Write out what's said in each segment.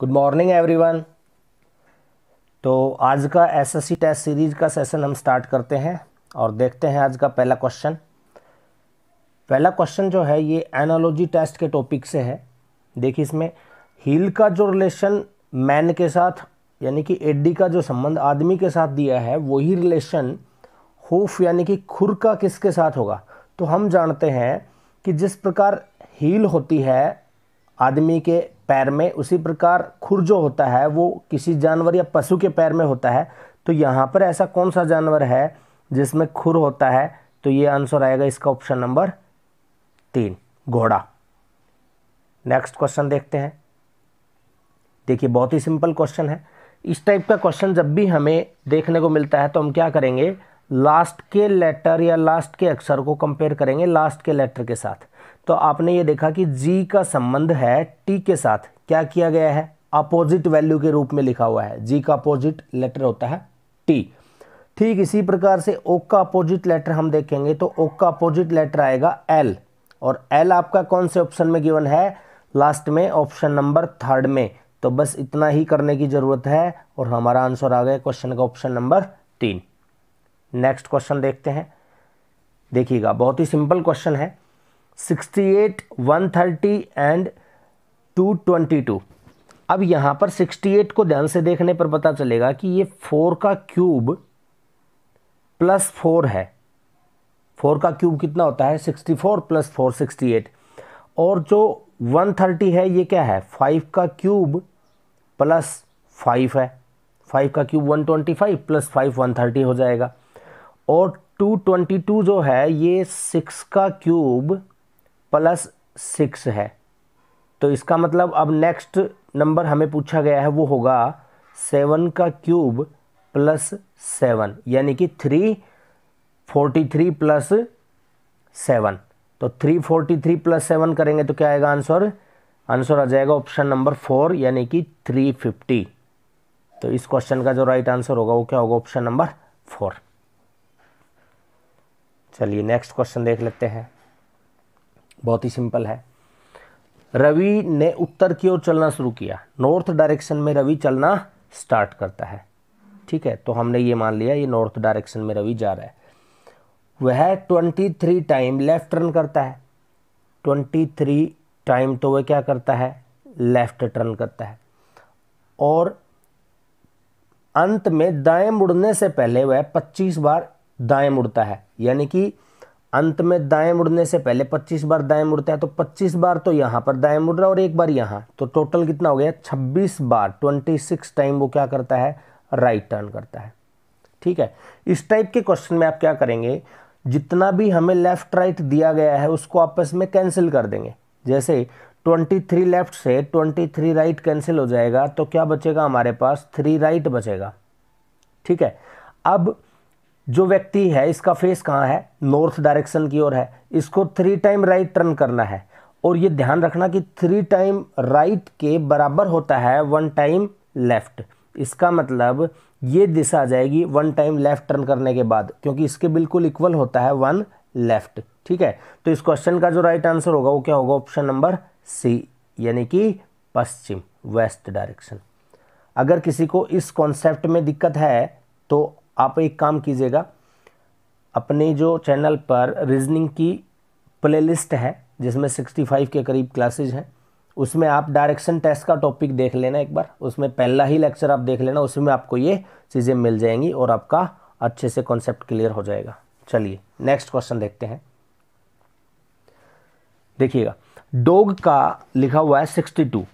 good morning everyone तो आज का एसएससी टेस्ट सीरीज का सेशन हम स्टार्ट करते हैं और देखते हैं आज का पहला क्वेश्चन पहला क्वेश्चन जो है ये एनालॉजी टेस्ट के टॉपिक से है देखिए इसमें हील का जो रिलेशन मैन के साथ यानी कि एडी का जो संबंध आदमी के साथ दिया है वही रिलेशन होफ यानी कि खुर का किसके साथ होगा तो हम जानते हैं कि जिस प्रकार हील होती है आदमी के पैर में उसी प्रकार खुर जो होता है वो किसी जानवर या पशु के पैर में होता है तो यहाँ पर ऐसा कौन सा जानवर है जिसमें खुर होता है तो ये आंसर आएगा इसका ऑप्शन नंबर तीन घोड़ा नेक्स्ट क्वेश्चन देखते हैं देखिए बहुत ही सिंपल क्वेश्चन है इस टाइप का क्वेश्चन जब भी हमें देखने को मिलता है तो हम क्या करेंगे लास्ट के लेटर या लास्ट के अक्षर को कंपेयर करेंगे लास्ट के लेटर के साथ तो आपने ये देखा कि जी का संबंध है टी के साथ क्या किया गया है अपोजिट वैल्यू के रूप में लिखा हुआ है जी का अपोजिट लेटर होता है टी ठीक इसी प्रकार से ओ का अपोजिट लेटर हम देखेंगे तो ओ का अपोजिट लेटर आएगा एल और एल आपका कौन से ऑप्शन में गिवन है लास्ट में ऑप्शन नंबर थर्ड में तो बस इतना ही करने की ज़रूरत है और हमारा आंसर आ गया क्वेश्चन का ऑप्शन नंबर तीन नेक्स्ट क्वेश्चन देखते हैं देखिएगा बहुत ही सिंपल क्वेश्चन है 68, 130 एंड 222 अब यहाँ पर 68 को ध्यान से देखने पर पता चलेगा कि ये फोर का क्यूब प्लस फोर है फोर का क्यूब कितना होता है 64 प्लस फोर सिक्सटी और जो 130 है ये क्या है फाइव का क्यूब प्लस फाइव है फाइव का cube 125 plus five one thirty हो जाएगा और 222 जो है ये सिक्स का क्यूब प्लस सिक्स है तो इसका मतलब अब नेक्स्ट नंबर हमें पूछा गया है वो होगा सेवन का क्यूब प्लस सेवन यानी कि three forty three plus seven तो three forty three plus seven करेंगे तो क्या आएगा आंसर आंसर आ जाएगा ऑप्शन नंबर फोर यानी कि थ्री फिफ्टी तो इस क्वेश्चन का जो राइट आंसर होगा वो क्या होगा ऑप्शन नंबर फोर चलिए नेक्स्ट क्वेश्चन देख लेते हैं बहुत ही सिंपल है रवि ने उत्तर की ओर चलना शुरू किया नॉर्थ डायरेक्शन में रवि चलना स्टार्ट करता है ठीक है तो हमने ये मान लिया ये नॉर्थ डायरेक्शन में रवि जा रहा है वह twenty three time left turn करता है ट्वेंटी थ्री टाइम तो वह क्या करता है लेफ़्ट टर्न करता है और अंत में दाएं मुड़ने से पहले वह 25 बार दाएं मुड़ता है यानी कि अंत में दाएं मुड़ने से पहले 25 बार दाएं मुड़ता है तो 25 बार तो यहाँ पर दाएं मुड़ रहा है और एक बार यहाँ तो टोटल कितना हो गया 26 बार 26 टाइम वो क्या करता है राइट टर्न करता है ठीक है इस टाइप के क्वेश्चन में आप क्या करेंगे जितना भी हमें लेफ़्ट राइट दिया गया है उसको आपस में कैंसिल कर देंगे जैसे 23 लेफ़्ट से 23 राइट कैंसिल हो जाएगा तो क्या बचेगा हमारे पास थ्री राइट बचेगा ठीक है अब जो व्यक्ति है इसका फेस कहाँ है नॉर्थ डायरेक्शन की ओर है इसको थ्री टाइम राइट टर्न करना है और ये ध्यान रखना कि थ्री टाइम राइट के बराबर होता है वन टाइम लेफ़्ट इसका मतलब ये दिशा आ जाएगी वन टाइम लेफ़्ट टर्न करने के बाद क्योंकि इसके बिल्कुल इक्वल होता है वन लेफ़्ट ठीक है तो इस क्वेश्चन का जो राइट आंसर होगा वो क्या होगा ऑप्शन नंबर सी यानी कि पश्चिम वेस्ट डायरेक्शन अगर किसी को इस कॉन्सेप्ट में दिक्कत है तो आप एक काम कीजिएगा अपने जो चैनल पर रीजनिंग की प्लेलिस्ट है जिसमें 65 के करीब क्लासेज हैं उसमें आप डायरेक्शन टेस्ट का टॉपिक देख लेना एक बार उसमें पहला ही लेक्चर आप देख लेना उसमें आपको ये चीज़ें मिल जाएंगी और आपका अच्छे से कॉन्सेप्ट क्लियर हो जाएगा चलिए नेक्स्ट क्वेश्चन देखते हैं देखिएगा डोग का लिखा हुआ है सिक्सटी टू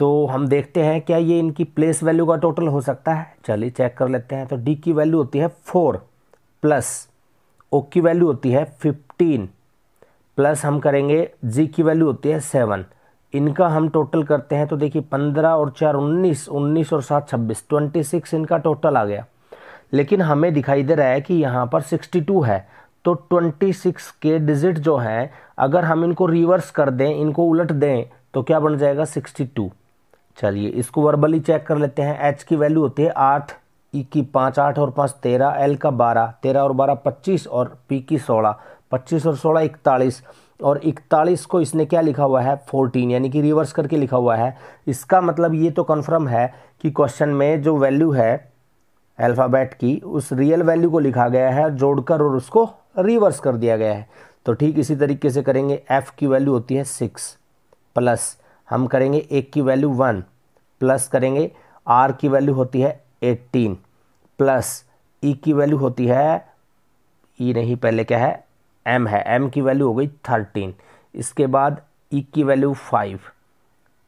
तो हम देखते हैं क्या ये इनकी प्लेस वैल्यू का टोटल हो सकता है चलिए चेक कर लेते हैं तो डी की वैल्यू होती है फोर प्लस ओ की वैल्यू होती है फिफ्टीन प्लस हम करेंगे जी की वैल्यू होती है सेवन इनका हम टोटल करते हैं तो देखिए पंद्रह और चार उन्नीस उन्नीस और सात छब्बीस ट्वेंटी सिक्स इनका टोटल आ गया लेकिन हमें दिखाई दे रहा है कि यहाँ पर सिक्सटी टू है तो ट्वेंटी सिक्स के डिजिट जो हैं अगर हम इनको रिवर्स कर दें इनको उलट दें तो क्या बन जाएगा सिक्सटी टू चलिए इसको वर्बली चेक कर लेते हैं एच की वैल्यू होती है आठ ई e की पाँच आठ और पाँच तेरह एल का बारह तेरह और बारह पच्चीस और पी की सोलह पच्चीस और सोलह इकतालीस और इकतालीस को इसने क्या लिखा हुआ है फोर्टीन यानी कि रिवर्स करके लिखा हुआ है इसका मतलब ये तो कन्फर्म है कि क्वेश्चन में जो वैल्यू है अल्फ़ाबेट की उस रियल वैल्यू को लिखा गया है जोड़कर और उसको रिवर्स कर दिया गया है तो ठीक इसी तरीके से करेंगे एफ़ की वैल्यू होती है सिक्स प्लस हम करेंगे एक की वैल्यू वन प्लस करेंगे आर की वैल्यू होती है एट्टीन प्लस ई e की वैल्यू होती है ई e नहीं पहले क्या है एम है एम की वैल्यू हो गई थर्टीन इसके बाद ई e की वैल्यू फाइव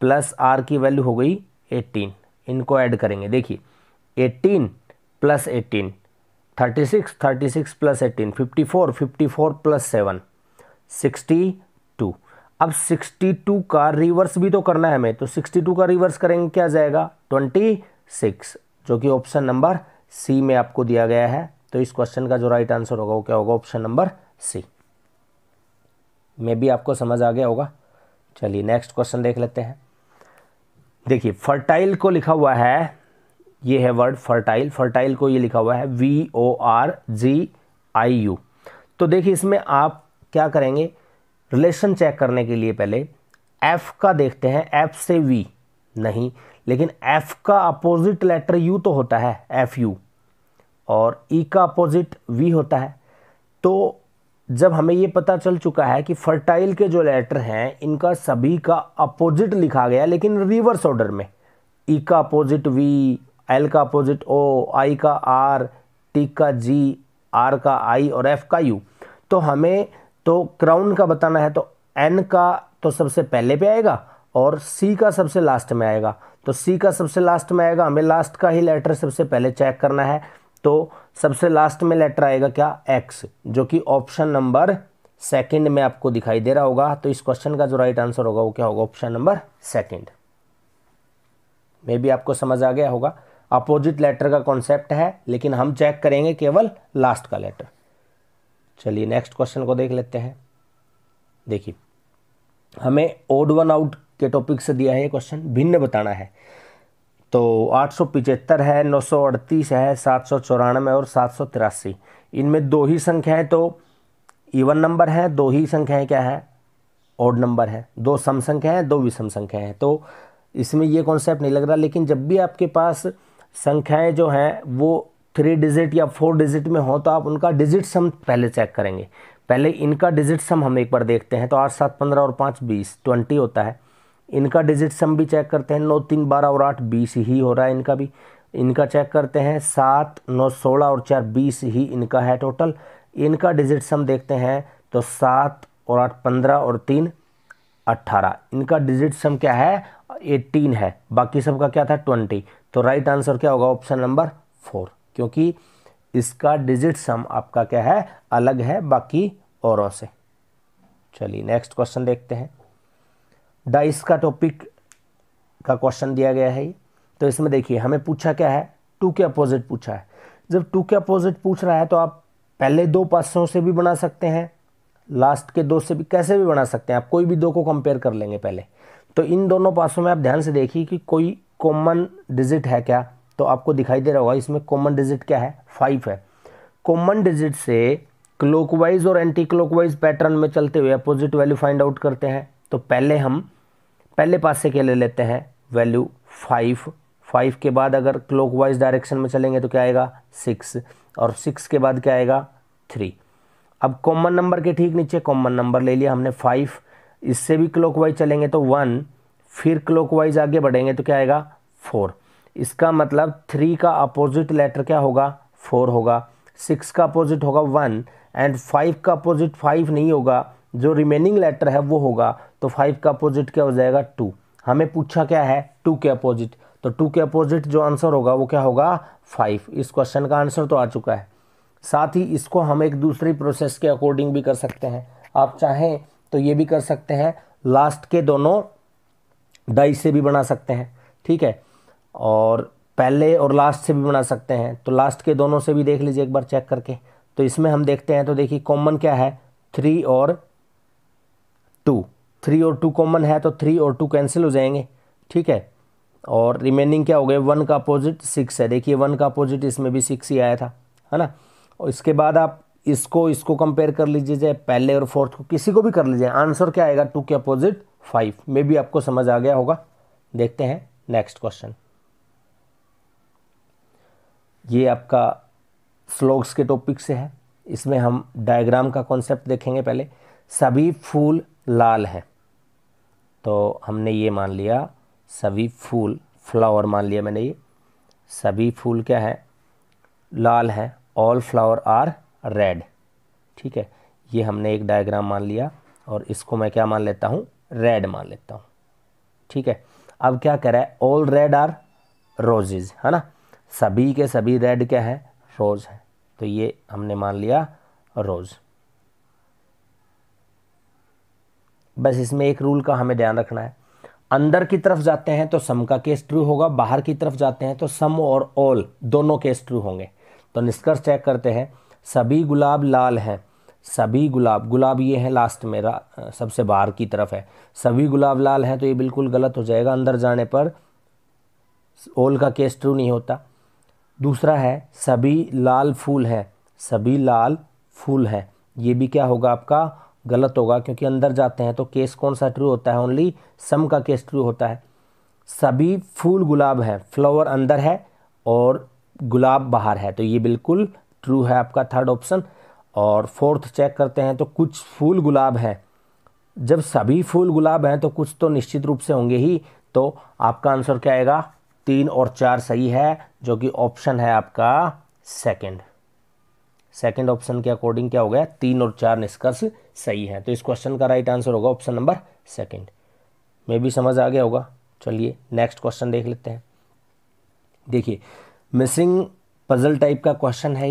प्लस आर की वैल्यू हो गई एट्टीन इनको ऐड करेंगे देखिए eighteen plus eighteen thirty six thirty six plus eighteen fifty four fifty four plus seven sixty two अब 62 का रिवर्स भी तो करना है हमें तो 62 का रिवर्स करेंगे क्या जाएगा 26 जो कि ऑप्शन नंबर सी में आपको दिया गया है तो इस क्वेश्चन का जो राइट आंसर होगा वो क्या होगा ऑप्शन नंबर सी मे भी आपको समझ आ गया होगा चलिए नेक्स्ट क्वेश्चन देख लेते हैं देखिए फर्टाइल को लिखा हुआ है ये है वर्ड फर्टाइल फर्टाइल को ये लिखा हुआ है V O R G I U तो देखिए इसमें आप क्या करेंगे रिलेशन चेक करने के लिए पहले एफ का देखते हैं एफ से वी नहीं लेकिन एफ का अपोजिट लेटर यू तो होता है एफ यू और ई e का अपोजिट वी होता है तो जब हमें ये पता चल चुका है कि फर्टाइल के जो लेटर हैं इनका सभी का अपोजिट लिखा गया लेकिन रिवर्स ऑर्डर में ई e का अपोजिट वी एल का अपोजिट ओ आई का आर टी का जी आर का आई और एफ का यू तो हमें तो क्राउन का बताना है तो एन का तो सबसे पहले पे आएगा और सी का सबसे लास्ट में आएगा तो सी का सबसे लास्ट में आएगा हमें लास्ट का ही लेटर सबसे पहले चेक करना है तो सबसे लास्ट में लेटर आएगा क्या एक्स जो कि ऑप्शन नंबर सेकंड में आपको दिखाई दे रहा होगा तो इस क्वेश्चन का जो राइट आंसर होगा वो क्या होगा ऑप्शन नंबर सेकंड मे भी आपको समझ आ गया होगा अपोजिट लेटर का कॉन्सेप्ट है लेकिन हम चेक करेंगे केवल लास्ट का लेटर चलिए नेक्स्ट क्वेश्चन को देख लेते हैं देखिए हमें ओड वन आउट के टॉपिक से दिया है ये क्वेश्चन भिन्न बताना है तो आठ सौ पिचहत्तर है नौ सौ अड़तीस है सात सौ चौरानवे और सात सौ तिरासी इनमें दो ही संख्याएं तो इवन नंबर हैं दो ही संख्याएं क्या है ऑड नंबर है दो सम संख्या हैं दो विषम संख्या हैं तो इसमें ये कॉन्सेप्ट नहीं लग रहा लेकिन जब भी आपके पास संख्याएं जो हैं वो थ्री डिजिट या फोर डिजिट में हो तो आप उनका डिजिट सम पहले चेक करेंगे पहले इनका डिजिट सम हम एक बार देखते हैं तो आठ सात पंद्रह और पाँच बीस ट्वेंटी होता है इनका डिजिट सम भी चेक करते हैं नौ तीन बारह और आठ बीस ही हो रहा है इनका भी इनका चेक करते हैं सात नौ सोलह और चार बीस ही इनका है टोटल इनका डिजिट सम देखते हैं तो सात और आठ पंद्रह और तीन अट्ठारह इनका डिजिट सम क्या है एट्टीन है बाकी सबका क्या था ट्वेंटी तो राइट आंसर क्या होगा ऑप्शन नंबर फोर क्योंकि इसका डिजिट सम आपका क्या है अलग है बाकी औरों से चलिए नेक्स्ट क्वेश्चन देखते हैं डाइस का टॉपिक का क्वेश्चन दिया गया है तो इसमें देखिए हमें पूछा क्या है टू के अपोजिट पूछा है जब टू के अपोजिट पूछ रहा है तो आप पहले दो पासों से भी बना सकते हैं लास्ट के दो से भी कैसे भी बना सकते हैं आप कोई भी दो को कंपेयर कर लेंगे पहले तो इन दोनों पासों में आप ध्यान से देखिए कि कोई कॉमन डिजिट है क्या तो आपको दिखाई दे रहा होगा इसमें कॉमन डिजिट क्या है फाइव है कॉमन डिजिट से क्लोकवाइज और एंटी क्लोकवाइज पैटर्न में चलते हुए अपोजिट वैल्यू फाइंड आउट करते हैं तो पहले हम पहले पास से क्या ले लेते हैं वैल्यू फाइव फाइव के बाद अगर क्लॉकवाइज डायरेक्शन में चलेंगे तो क्या आएगा सिक्स और सिक्स के बाद क्या आएगा थ्री अब कॉमन नंबर के ठीक नीचे कॉमन नंबर ले लिया हमने फाइव इससे भी क्लॉकवाइज चलेंगे तो वन फिर क्लॉकवाइज आगे बढ़ेंगे तो क्या आएगा फोर इसका मतलब थ्री का अपोजिट लेटर क्या होगा फोर होगा सिक्स का अपोजिट होगा वन एंड फाइव का अपोजिट फाइव नहीं होगा जो रिमेनिंग लेटर है वो होगा तो फाइव का अपोजिट क्या हो जाएगा टू हमें पूछा क्या है टू के अपोजिट तो टू के अपोजिट जो आंसर होगा वो क्या होगा फाइव इस क्वेश्चन का आंसर तो आ चुका है साथ ही इसको हम एक दूसरी प्रोसेस के अकॉर्डिंग भी कर सकते हैं आप चाहें तो ये भी कर सकते हैं लास्ट के दोनों डाई से भी बना सकते हैं ठीक है और पहले और लास्ट से भी बना सकते हैं तो लास्ट के दोनों से भी देख लीजिए एक बार चेक करके तो इसमें हम देखते हैं तो देखिए कॉमन क्या है थ्री और टू थ्री और टू कॉमन है तो थ्री और टू कैंसिल हो जाएंगे ठीक है और रिमेनिंग क्या हो गया वन का अपोजिट सिक्स है देखिए वन का अपोजिट इसमें भी सिक्स ही आया था है ना और इसके बाद आप इसको इसको कंपेयर कर लीजिए चाहे पहले और फोर्थ को किसी को भी कर लीजिए आंसर क्या आएगा टू के अपोजिट फाइव मे भी आपको समझ आ गया होगा देखते हैं नेक्स्ट क्वेश्चन ये आपका फ्लोग्स के टॉपिक से है इसमें हम डायग्राम का कॉन्सेप्ट देखेंगे पहले सभी फूल लाल हैं तो हमने ये मान लिया सभी फूल फ्लावर मान लिया मैंने ये सभी फूल क्या है लाल है ऑल फ्लावर आर रेड ठीक है ये हमने एक डायग्राम मान लिया और इसको मैं क्या मान लेता हूँ रेड मान लेता हूँ ठीक है अब क्या करें है ऑल रेड आर रोजेज है ना सभी के सभी रेड क्या है रोज़ है तो ये हमने मान लिया रोज़ बस इसमें एक रूल का हमें ध्यान रखना है अंदर की तरफ जाते हैं तो सम का केस ट्रू होगा बाहर की तरफ जाते हैं तो सम और ऑल दोनों केस ट्रू होंगे तो निष्कर्ष चेक करते हैं सभी गुलाब लाल हैं सभी गुलाब गुलाब ये हैं लास्ट में सबसे बाहर की तरफ है सभी गुलाब लाल हैं तो ये बिल्कुल गलत हो जाएगा अंदर जाने पर ओल का केस ट्रू नहीं होता दूसरा है सभी लाल फूल है सभी लाल फूल है ये भी क्या होगा आपका गलत होगा क्योंकि अंदर जाते हैं तो केस कौन सा ट्रू होता है ओनली सम का केस ट्रू होता है सभी फूल गुलाब है फ्लावर अंदर है और गुलाब बाहर है तो ये बिल्कुल ट्रू है आपका थर्ड ऑप्शन और फोर्थ चेक करते हैं तो कुछ फूल गुलाब हैं जब सभी फूल गुलाब हैं तो कुछ तो निश्चित रूप से होंगे ही तो आपका आंसर क्या आएगा तीन और चार सही है जो कि ऑप्शन है आपका सेकंड सेकंड ऑप्शन के अकॉर्डिंग क्या हो गया तीन और चार निष्कर्ष सही है तो इस क्वेश्चन का राइट आंसर होगा ऑप्शन नंबर सेकंड में भी समझ आ गया होगा चलिए नेक्स्ट क्वेश्चन देख लेते हैं देखिए मिसिंग पजल टाइप का क्वेश्चन है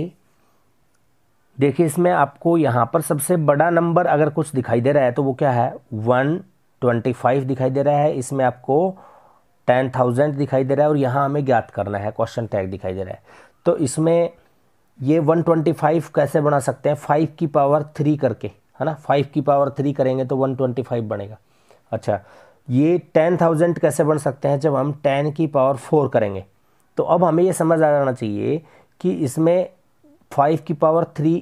देखिए इसमें आपको यहाँ पर सबसे बड़ा नंबर अगर कुछ दिखाई दे रहा है तो वो क्या है वन ट्वेंटी फाइव दिखाई दे रहा है इसमें आपको टेन थाउजेंड दिखाई दे रहा है और यहाँ हमें ज्ञात करना है क्वेश्चन टैग दिखाई दे रहा है तो इसमें ये वन ट्वेंटी फाइव कैसे बना सकते हैं फाइव की पावर थ्री करके है ना फाइव की पावर थ्री करेंगे तो वन ट्वेंटी फाइव बनेगा अच्छा ये टेन थाउजेंड कैसे बन सकते हैं जब हम टेन की पावर फोर करेंगे तो अब हमें ये समझ आ जाना चाहिए कि इसमें फाइव की पावर थ्री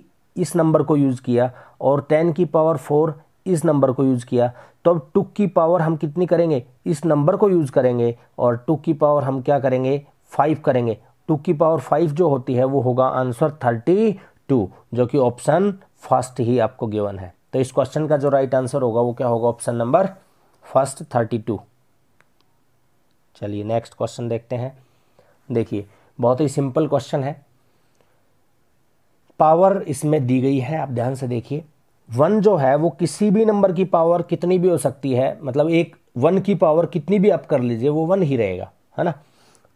इस नंबर को यूज़ किया और टेन की पावर फोर इस नंबर को यूज़ किया तो अब टुक की पावर हम कितनी करेंगे इस नंबर को यूज़ करेंगे और टुक की पावर हम क्या करेंगे फाइव करेंगे टुक की पावर फाइव जो होती है वो होगा आंसर थर्टी टू जो कि ऑप्शन फर्स्ट ही आपको गिवन है तो इस क्वेश्चन का जो राइट आंसर होगा वो क्या होगा option number first thirty two चलिए नेक्स्ट क्वेश्चन देखते हैं देखिए बहुत ही सिंपल क्वेश्चन है पावर इसमें दी गई है आप ध्यान से देखिए वन जो है वो किसी भी नंबर की पावर कितनी भी हो सकती है मतलब एक वन की पावर कितनी भी आप कर लीजिए वो वन ही रहेगा है ना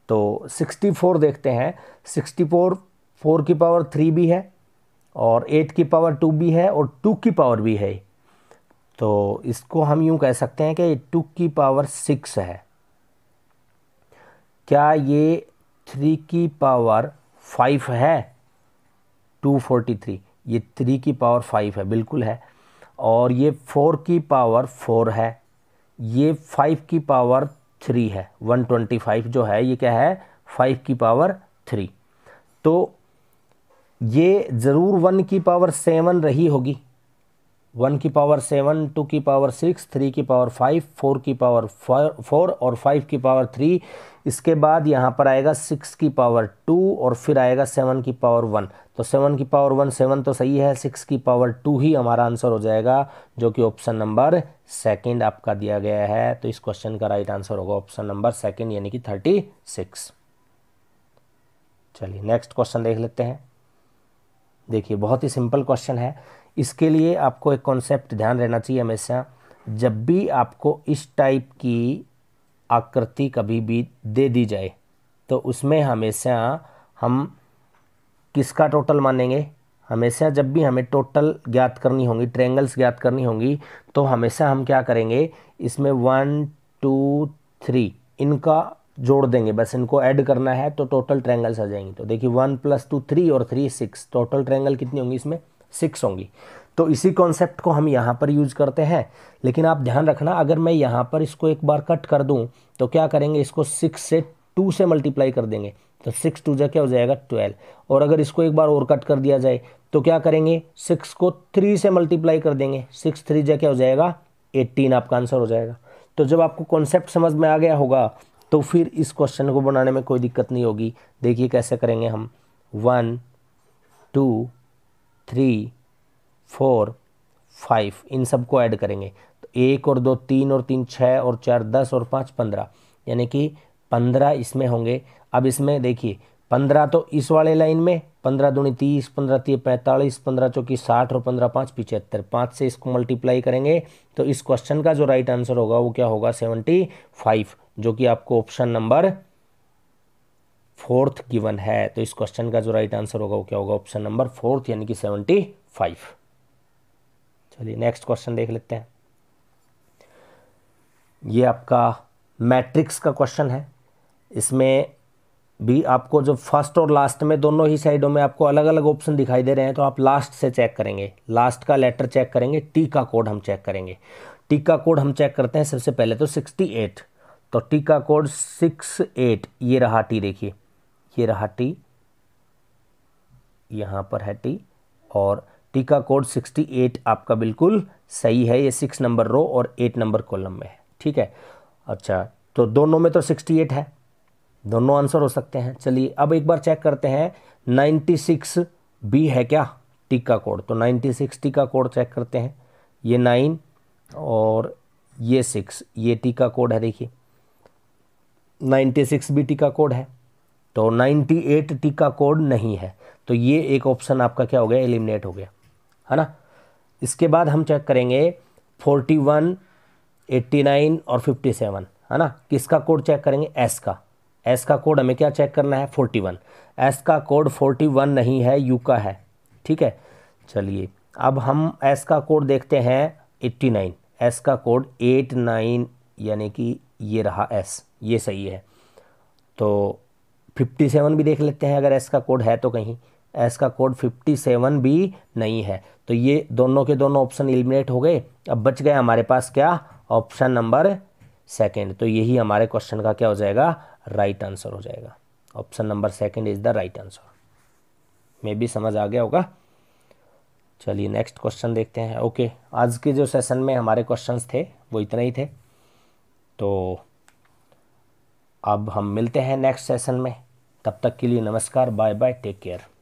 तो सिक्सटी फोर देखते हैं सिक्सटी फोर फोर की पावर थ्री भी है और एट की पावर टू भी है और टू की पावर भी है तो इसको हम यूँ कह सकते हैं कि टू की पावर सिक्स है क्या ये थ्री की पावर फाइव है टू फोर्टी थ्री ये थ्री की पावर फाइव है बिल्कुल है और ये फोर की पावर फोर है ये फाइव की पावर थ्री है वन ट्वेंटी फाइव जो है ये क्या है फाइव की पावर थ्री तो ये ज़रूर वन की पावर सेवन रही होगी वन की पावर सेवन टू की पावर सिक्स थ्री की पावर फाइव फोर की पावर फोर और फाइव की पावर थ्री इसके बाद यहाँ पर आएगा सिक्स की पावर टू और फिर आएगा सेवन की पावर वन तो सेवन की पावर वन सेवन तो सही है सिक्स की पावर टू ही हमारा आंसर हो जाएगा जो कि ऑप्शन नंबर सेकंड आपका दिया गया है तो इस क्वेश्चन का राइट आंसर होगा ऑप्शन नंबर सेकंड यानी कि थर्टी सिक्स चलिए नेक्स्ट क्वेश्चन देख लेते हैं देखिए बहुत ही सिंपल क्वेश्चन है इसके लिए आपको एक कॉन्सेप्ट ध्यान रहना चाहिए हमेशा जब भी आपको इस टाइप की आकृति कभी भी दे दी जाए तो उसमें हमेशा हम किसका टोटल मानेंगे हमेशा जब भी हमें टोटल ज्ञात करनी होगी ट्रेंगल्स ज्ञात करनी होगी तो हमेशा हम क्या करेंगे इसमें वन टू थ्री इनका जोड़ देंगे बस इनको ऐड करना है तो टोटल ट्रेंगल्स आ जाएंगी तो देखिए वन प्लस टू थ्री और थ्री सिक्स टोटल ट्रेंगल कितनी होंगी इसमें सिक्स होंगी तो इसी कॉन्सेप्ट को हम यहाँ पर यूज़ करते हैं लेकिन आप ध्यान रखना अगर मैं यहाँ पर इसको एक बार कट कर दूँ तो क्या करेंगे इसको सिक्स से टू से मल्टीप्लाई कर देंगे तो सिक्स टू जो क्या हो जाएगा ट्वेल्व और अगर इसको एक बार और कट कर दिया जाए तो क्या करेंगे सिक्स को थ्री से मल्टीप्लाई कर देंगे सिक्स थ्री जो क्या हो जाएगा एट्टीन आपका आंसर हो जाएगा तो जब आपको कॉन्सेप्ट समझ में आ गया होगा तो फिर इस क्वेश्चन को बनाने में कोई दिक्कत नहीं होगी देखिए कैसे करेंगे हम one two three four five इन सबको ऐड करेंगे तो एक और दो तीन और तीन छः और चार दस और पाँच पंद्रह यानी कि पंद्रह इसमें होंगे अब इसमें देखिए पंद्रह तो इस वाले लाइन में पंद्रह दूनी तीस पंद्रह तीस पैंतालीस पंद्रह चौकी साठ और पंद्रह पाँच पिचहत्तर पाँच से इसको मल्टीप्लाई करेंगे तो इस क्वेश्चन का जो राइट आंसर होगा वो क्या होगा सेवेंटी फाइव जो कि आपको ऑप्शन नंबर फोर्थ गिवन है तो इस क्वेश्चन का जो राइट आंसर होगा वो क्या होगा ऑप्शन नंबर फोर्थ यानी कि सेवेंटी फाइव चलिए नेक्स्ट क्वेश्चन देख लेते हैं ये आपका मैट्रिक्स का क्वेश्चन है इसमें भी आपको जो फर्स्ट और लास्ट में दोनों ही साइडों में आपको अलग अलग ऑप्शन दिखाई दे रहे हैं तो आप लास्ट से चेक करेंगे लास्ट का लेटर चेक करेंगे टी का कोड हम चेक करेंगे टी का कोड हम चेक करते हैं सबसे पहले तो सिक्सटी एट तो टी का कोड सिक्स एट ये रहा टी देखिए ये रहा टी यहाँ पर है टी और टी का कोड 68 आपका बिल्कुल सही है ये सिक्स नंबर रो और एट नंबर कॉलम में है ठीक है अच्छा तो दोनों में तो 68 है दोनों आंसर हो सकते हैं चलिए अब एक बार चेक करते हैं 96 बी है क्या टी का कोड तो 96 टी का कोड चेक करते हैं ये नाइन और ये सिक्स ये टी का कोड है देखिए 96 बी टी का कोड है तो 98 टी का कोड नहीं है तो ये एक ऑप्शन आपका क्या हो गया एलिमिनेट हो गया है ना इसके बाद हम चेक करेंगे 41, 89 और 57 है ना किसका कोड चेक करेंगे एस का एस का कोड हमें क्या चेक करना है 41 एस का कोड 41 नहीं है यू का है ठीक है चलिए अब हम एस का कोड देखते हैं 89 एस का कोड 89 यानी कि ये रहा एस ये सही है तो फिफ्टी सेवन भी देख लेते हैं अगर एस का कोड है तो कहीं एस का कोड फिफ्टी सेवन भी नहीं है तो ये दोनों के दोनों ऑप्शन एलिमिनेट हो गए अब बच गए हमारे पास क्या ऑप्शन नंबर सेकेंड तो यही हमारे क्वेश्चन का क्या हो जाएगा राइट right आंसर हो जाएगा option number second is the right answer मे भी समझ आ गया होगा चलिए नेक्स्ट क्वेश्चन देखते हैं ओके आज के जो सेशन में हमारे क्वेश्चंस थे वो इतना ही थे तो अब हम मिलते हैं नेक्स्ट सेशन में तब तक के लिए नमस्कार बाय बाय टेक केयर